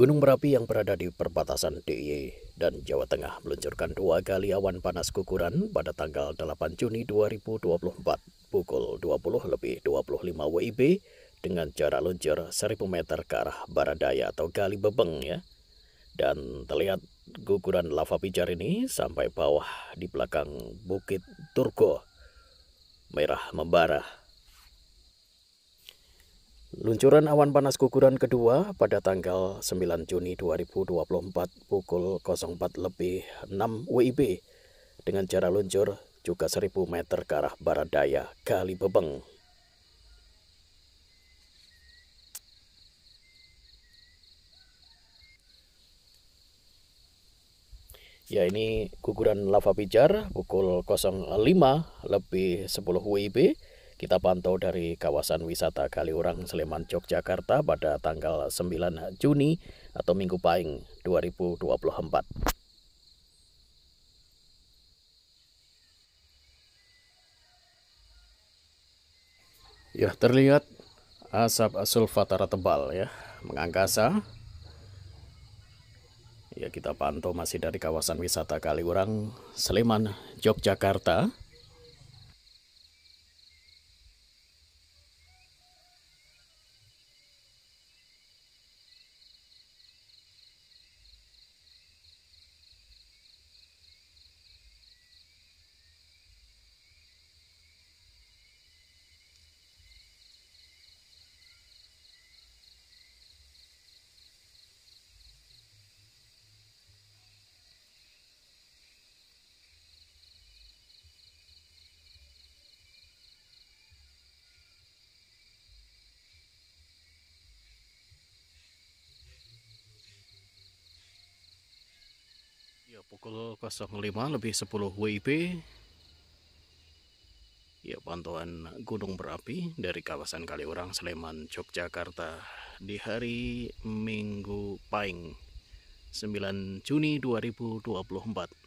Gunung Merapi yang berada di perbatasan DIY e dan Jawa Tengah meluncurkan dua kali awan panas guguran pada tanggal 8 Juni 2024 pukul 20 lebih 25 WIB dengan jarak luncur 1000 meter ke arah barat daya atau kali bebeng ya. Dan terlihat guguran lava pijar ini sampai bawah di belakang Bukit Turgo. Merah membara Luncuran awan panas guguran kedua pada tanggal 9 Juni 2024 pukul 04 lebih 6 WIB dengan jarak luncur juga 1000 meter ke arah barat daya Kali Bebeng. Ya ini guguran lava pijar pukul 05 lebih 10 WIB kita pantau dari kawasan wisata Kaliurang Sleman Yogyakarta pada tanggal 9 Juni atau Minggu Pahing 2024. Ya, terlihat asap sulfatara tebal ya, mengangkasa. Ya, kita pantau masih dari kawasan wisata Kaliurang, Sleman, Yogyakarta. Ya, pukul 05 lebih 10 WIB. Ya, pantauan gunung berapi dari kawasan Kaliurang, Sleman, Yogyakarta di hari Minggu Pahing 9 Juni 2024.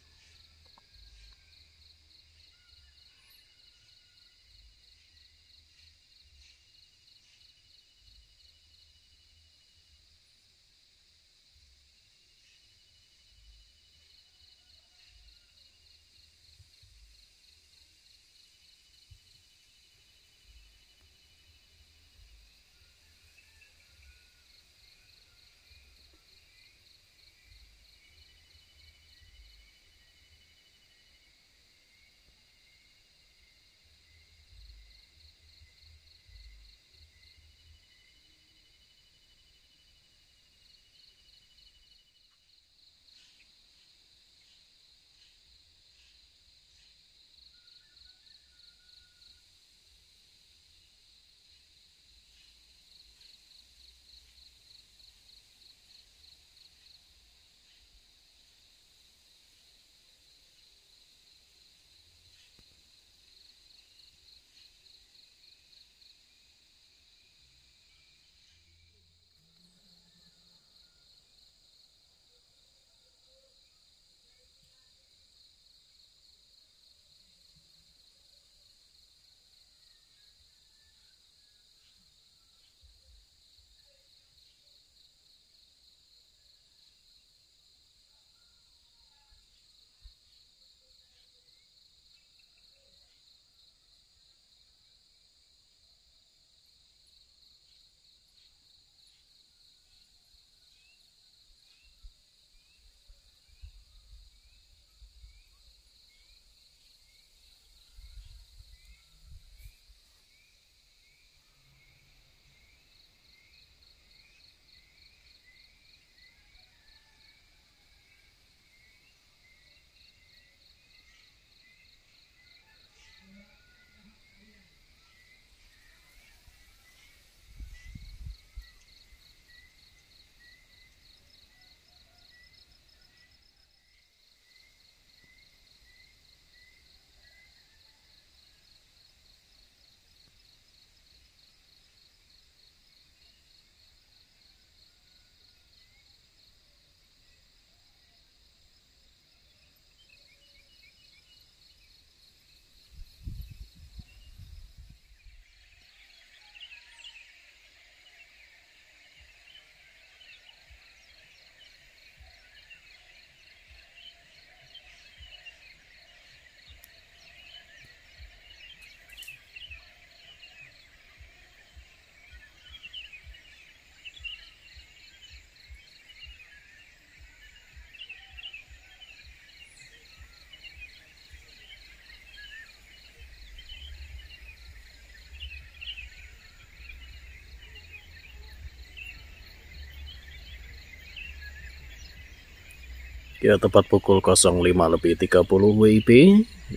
ya tepat pukul 05 lebih 30 WIB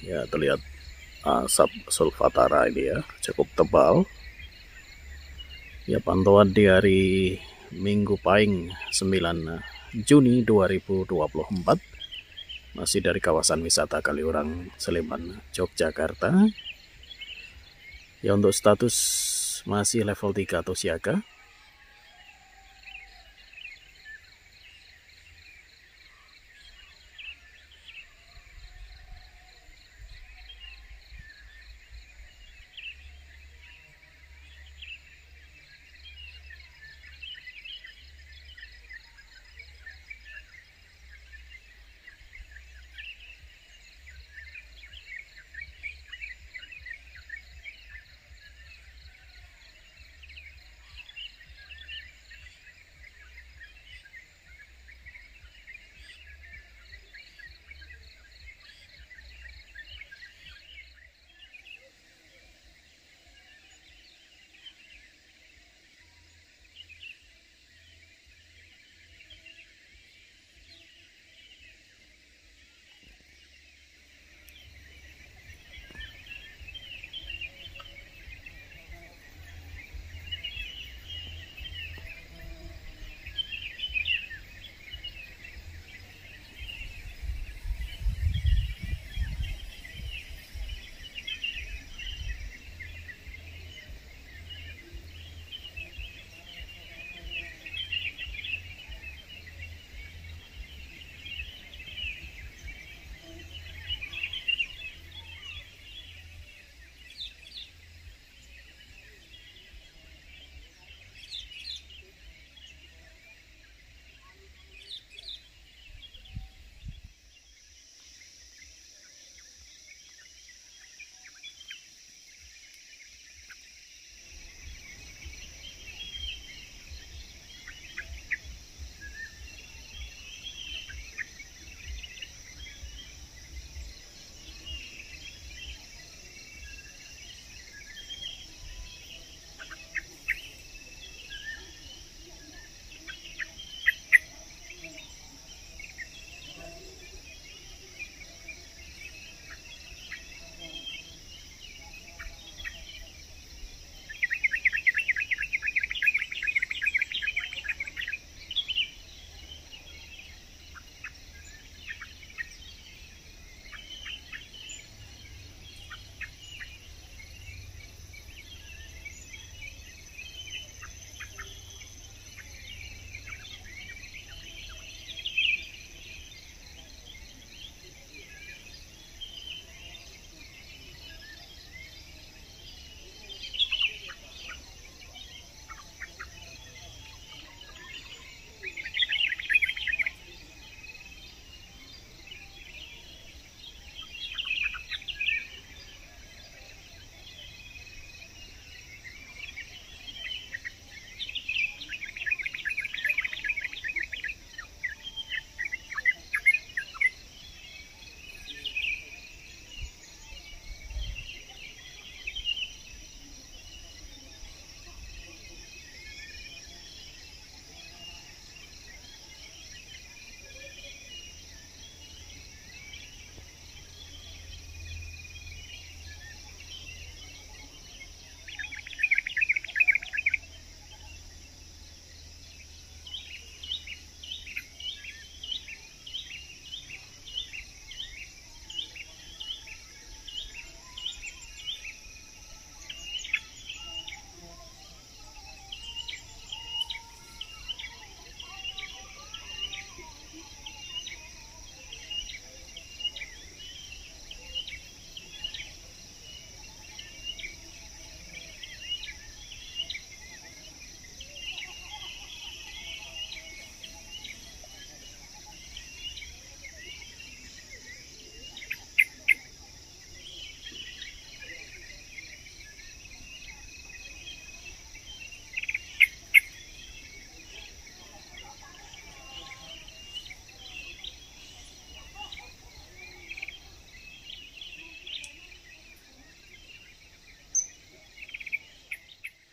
ya terlihat asap ah, sulfatara ini ya cukup tebal ya pantauan di hari Minggu Pahing 9 Juni 2024 masih dari kawasan wisata Kaliurang Sleman Yogyakarta ya untuk status masih level 3 atau siaga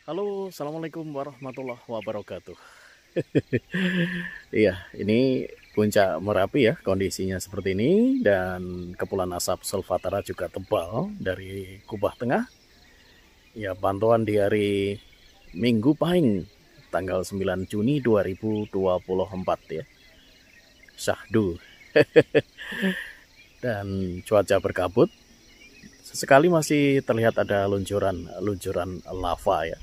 Halo, assalamualaikum warahmatullahi wabarakatuh. iya, ini puncak Merapi ya, kondisinya seperti ini dan kepulan asap sulfatara juga tebal dari Kubah Tengah. Ya, pantauan di hari Minggu Pahing tanggal 9 Juni 2024 ya. Syahdu. dan cuaca berkabut. Sesekali masih terlihat ada luncuran-luncuran lava ya.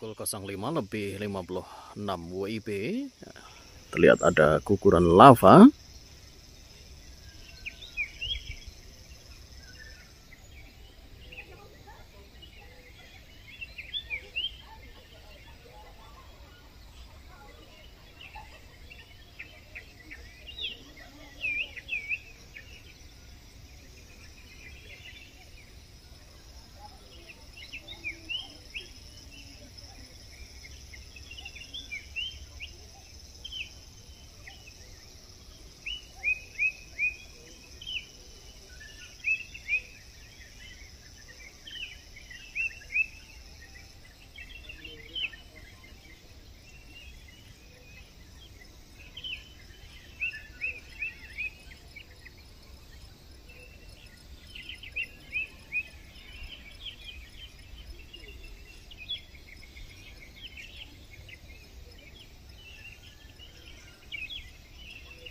pukul 05 lebih 56 WIB. Terlihat ada kukuran lava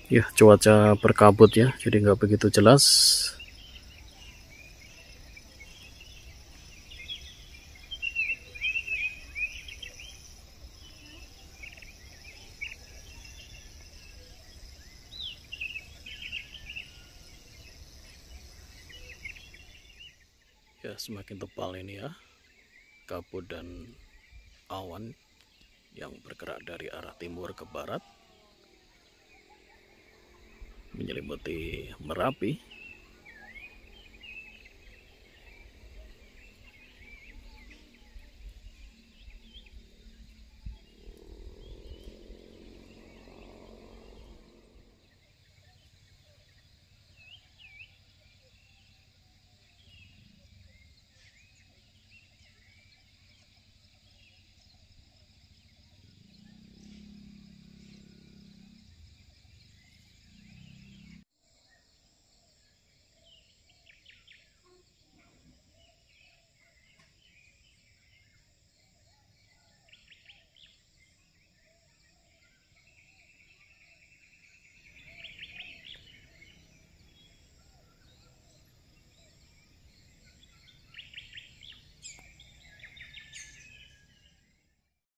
ya cuaca berkabut ya jadi nggak begitu jelas ya semakin tebal ini ya kabut dan awan yang bergerak dari arah timur ke barat menyelimuti Merapi